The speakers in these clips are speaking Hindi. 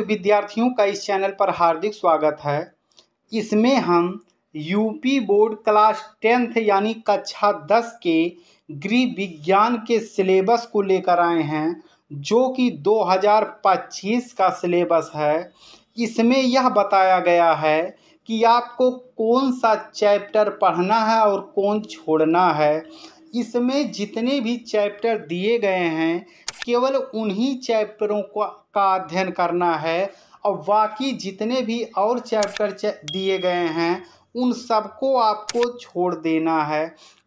विद्यार्थियों का इस चैनल पर हार्दिक स्वागत है इसमें हम यूपी बोर्ड क्लास टेंथ यानी कक्षा दस के गृह विज्ञान के सिलेबस को लेकर आए हैं जो कि 2025 का सिलेबस है इसमें यह बताया गया है कि आपको कौन सा चैप्टर पढ़ना है और कौन छोड़ना है इसमें जितने भी चैप्टर दिए गए हैं केवल उन्हीं चैप्टरों का का अध्ययन करना है और बाकी जितने भी और चैप्टर दिए गए हैं उन सबको आपको छोड़ देना है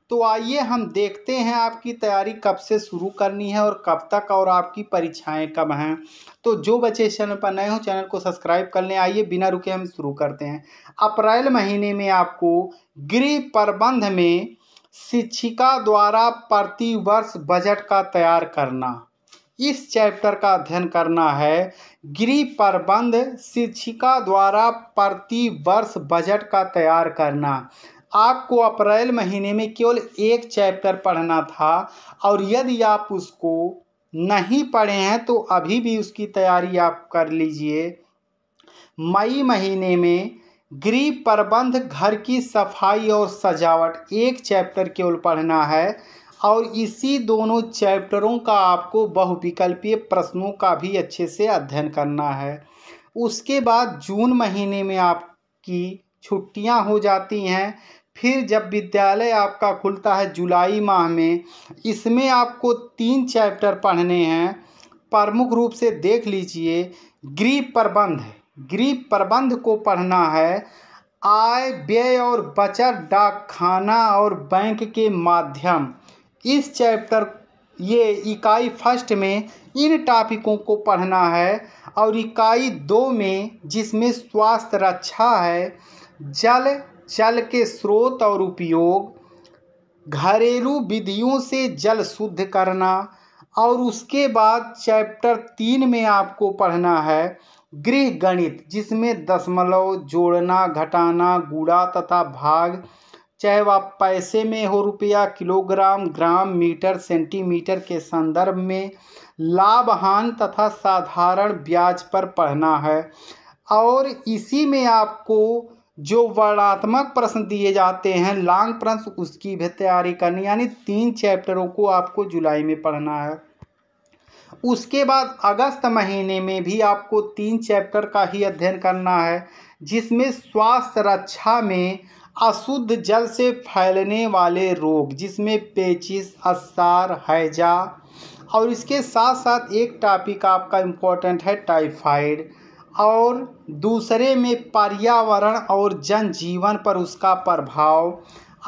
तो आइए हम देखते हैं आपकी तैयारी कब से शुरू करनी है और कब तक और आपकी परीक्षाएं कब हैं तो जो बच्चे इस चैनल पर नए हों चैनल को सब्सक्राइब कर लें आइए बिना रुके हम शुरू करते हैं अप्रैल महीने में आपको गृह प्रबंध में शिक्षिका द्वारा प्रतिवर्ष बजट का तैयार करना इस चैप्टर का अध्ययन करना है गृह प्रबंध शिक्षिका द्वारा प्रति वर्ष बजट का तैयार करना आपको अप्रैल महीने में केवल एक चैप्टर पढ़ना था और यदि आप उसको नहीं पढ़े हैं तो अभी भी उसकी तैयारी आप कर लीजिए मई महीने में गृह प्रबंध घर की सफाई और सजावट एक चैप्टर केवल पढ़ना है और इसी दोनों चैप्टरों का आपको बहुविकल्पीय प्रश्नों का भी अच्छे से अध्ययन करना है उसके बाद जून महीने में आपकी छुट्टियां हो जाती हैं फिर जब विद्यालय आपका खुलता है जुलाई माह में इसमें आपको तीन चैप्टर पढ़ने हैं प्रमुख रूप से देख लीजिए गृह प्रबंध गृह प्रबंध को पढ़ना है आय व्यय और बचत डाक खाना और बैंक के माध्यम इस चैप्टर ये इकाई फर्स्ट में इन टॉपिकों को पढ़ना है और इकाई दो में जिसमें स्वास्थ्य रक्षा है जल जल के स्रोत और उपयोग घरेलू विधियों से जल शुद्ध करना और उसके बाद चैप्टर तीन में आपको पढ़ना है गृह गणित जिसमें दशमलव जोड़ना घटाना गुड़ा तथा भाग चाहे वह पैसे में हो रुपया किलोग्राम ग्राम मीटर सेंटीमीटर के संदर्भ में लाभ हान तथा साधारण ब्याज पर पढ़ना है और इसी में आपको जो वर्णात्मक प्रश्न दिए जाते हैं लॉन्ग प्रश्न उसकी भी तैयारी करनी यानी तीन चैप्टरों को आपको जुलाई में पढ़ना है उसके बाद अगस्त महीने में भी आपको तीन चैप्टर का ही अध्ययन करना है जिसमें स्वास्थ्य रक्षा में अशुद्ध जल से फैलने वाले रोग जिसमें पेचिस असार हैजा और इसके साथ साथ एक टॉपिक आपका इम्पोर्टेंट है टाइफाइड और दूसरे में पर्यावरण और जनजीवन पर उसका प्रभाव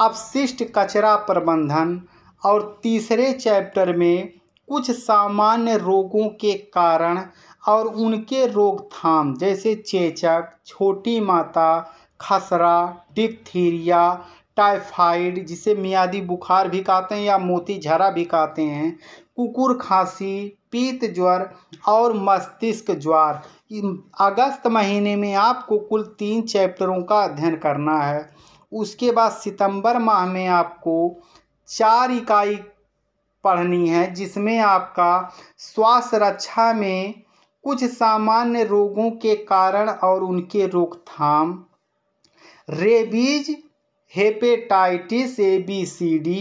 अपशिष्ट कचरा प्रबंधन और तीसरे चैप्टर में कुछ सामान्य रोगों के कारण और उनके रोकथाम जैसे चेचक छोटी माता खसरा डिप्थीरिया टाइफाइड जिसे मियादी बुखार भी कहते हैं या मोती झरा भी कहते हैं कुकुर खांसी पीत ज्वर और मस्तिष्क ज्वार अगस्त महीने में आपको कुल तीन चैप्टरों का अध्ययन करना है उसके बाद सितंबर माह में आपको चार इकाई पढ़नी है जिसमें आपका स्वास्थ्य रक्षा में कुछ सामान्य रोगों के कारण और उनके रोकथाम rabies hepatitis A B C D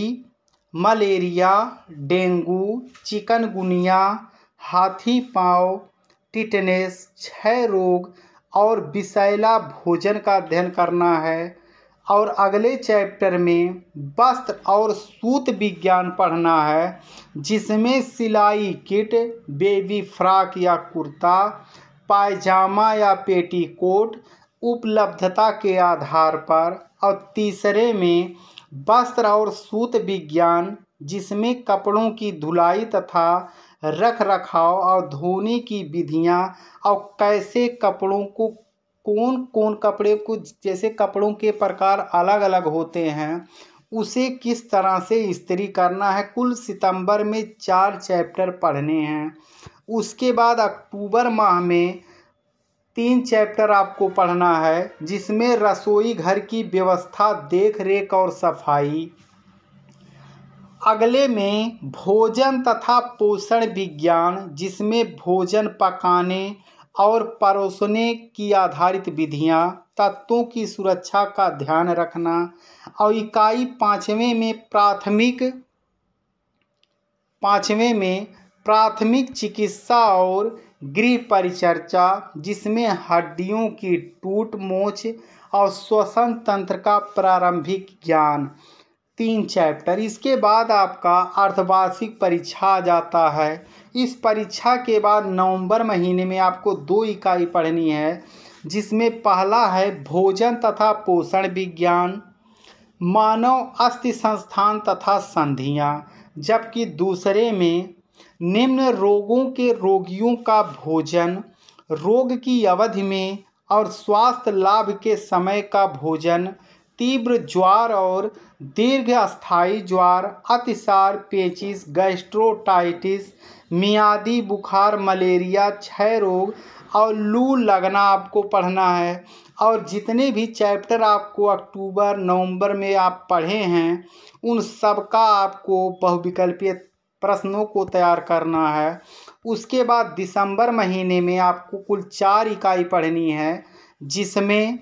malaria dengue chikungunya हाथी पाँव टिटनेस क्षय रोग और विषैला भोजन का अध्ययन करना है और अगले चैप्टर में वस्त्र और सूत विज्ञान पढ़ना है जिसमें सिलाई किट बेबी फ्रॉक या कुर्ता पायजामा या पेटीकोट उपलब्धता के आधार पर और तीसरे में वस्त्र और सूत विज्ञान जिसमें कपड़ों की धुलाई तथा रख रखाव और धोने की विधियां और कैसे कपड़ों को कौन कौन कपड़े को जैसे कपड़ों के प्रकार अलग अलग होते हैं उसे किस तरह से स्त्री करना है कुल सितंबर में चार चैप्टर पढ़ने हैं उसके बाद अक्टूबर माह में तीन चैप्टर आपको पढ़ना है जिसमें रसोई घर की व्यवस्था देख रेख और सफाई अगले में भोजन तथा पोषण विज्ञान जिसमें भोजन पकाने और परोसने की आधारित विधियां तत्वों की सुरक्षा का ध्यान रखना और इकाई पाँचवें में प्राथमिक पाँचवें में प्राथमिक चिकित्सा और गृह परिचर्चा जिसमें हड्डियों की टूट मोच और श्वसन तंत्र का प्रारंभिक ज्ञान तीन चैप्टर इसके बाद आपका अर्धवार्षिक परीक्षा आ जाता है इस परीक्षा के बाद नवंबर महीने में आपको दो इकाई पढ़नी है जिसमें पहला है भोजन तथा पोषण विज्ञान मानव अस्थि संस्थान तथा संधियाँ जबकि दूसरे में निम्न रोगों के रोगियों का भोजन रोग की अवधि में और स्वास्थ्य लाभ के समय का भोजन तीव्र ज्वार और दीर्घ अस्थायी ज्वार अतिसार पेचिस गैस्ट्रोटाइटिस मियादी बुखार मलेरिया क्षय रोग और लू लगना आपको पढ़ना है और जितने भी चैप्टर आपको अक्टूबर नवंबर में आप पढ़े हैं उन सब का आपको बहुविकल्पीय प्रश्नों को तैयार करना है उसके बाद दिसंबर महीने में आपको कुल चार इकाई पढ़नी है जिसमें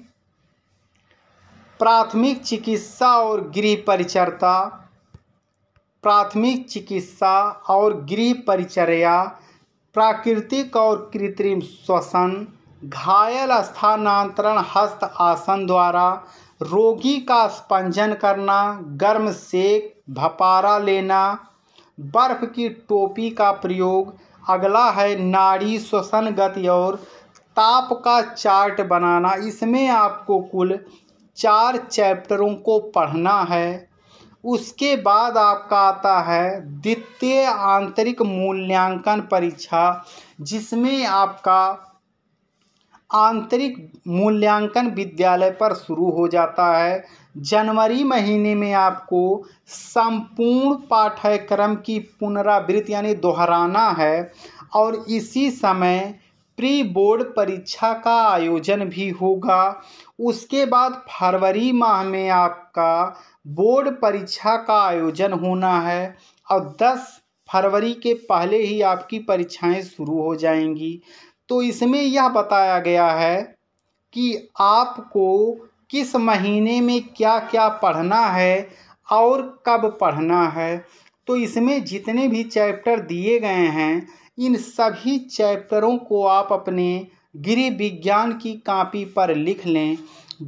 प्राथमिक चिकित्सा और गृह परिचर्ता प्राथमिक चिकित्सा और गृह परिचर्या प्राकृतिक और कृत्रिम श्वसन घायल स्थानांतरण हस्त आसन द्वारा रोगी का स्पंजन करना गर्म सेक भपारा लेना बर्फ की टोपी का प्रयोग अगला है नाड़ी श्वसन गति और ताप का चार्ट बनाना इसमें आपको कुल चार चैप्टरों को पढ़ना है उसके बाद आपका आता है द्वितीय आंतरिक मूल्यांकन परीक्षा जिसमें आपका आंतरिक मूल्यांकन विद्यालय पर शुरू हो जाता है जनवरी महीने में आपको संपूर्ण पाठ्यक्रम की पुनरावृत्ति यानी दोहराना है और इसी समय प्री बोर्ड परीक्षा का आयोजन भी होगा उसके बाद फरवरी माह में आपका बोर्ड परीक्षा का आयोजन होना है और 10 फरवरी के पहले ही आपकी परीक्षाएं शुरू हो जाएंगी तो इसमें यह बताया गया है कि आपको किस महीने में क्या क्या पढ़ना है और कब पढ़ना है तो इसमें जितने भी चैप्टर दिए गए हैं इन सभी चैप्टरों को आप अपने गृह विज्ञान की कापी पर लिख लें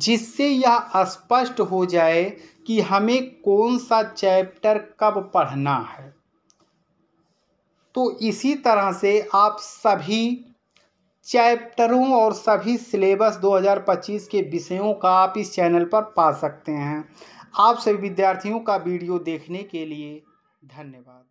जिससे यह स्पष्ट हो जाए कि हमें कौन सा चैप्टर कब पढ़ना है तो इसी तरह से आप सभी चैप्टरों और सभी सिलेबस 2025 के विषयों का आप इस चैनल पर पा सकते हैं आप सभी विद्यार्थियों का वीडियो देखने के लिए धन्यवाद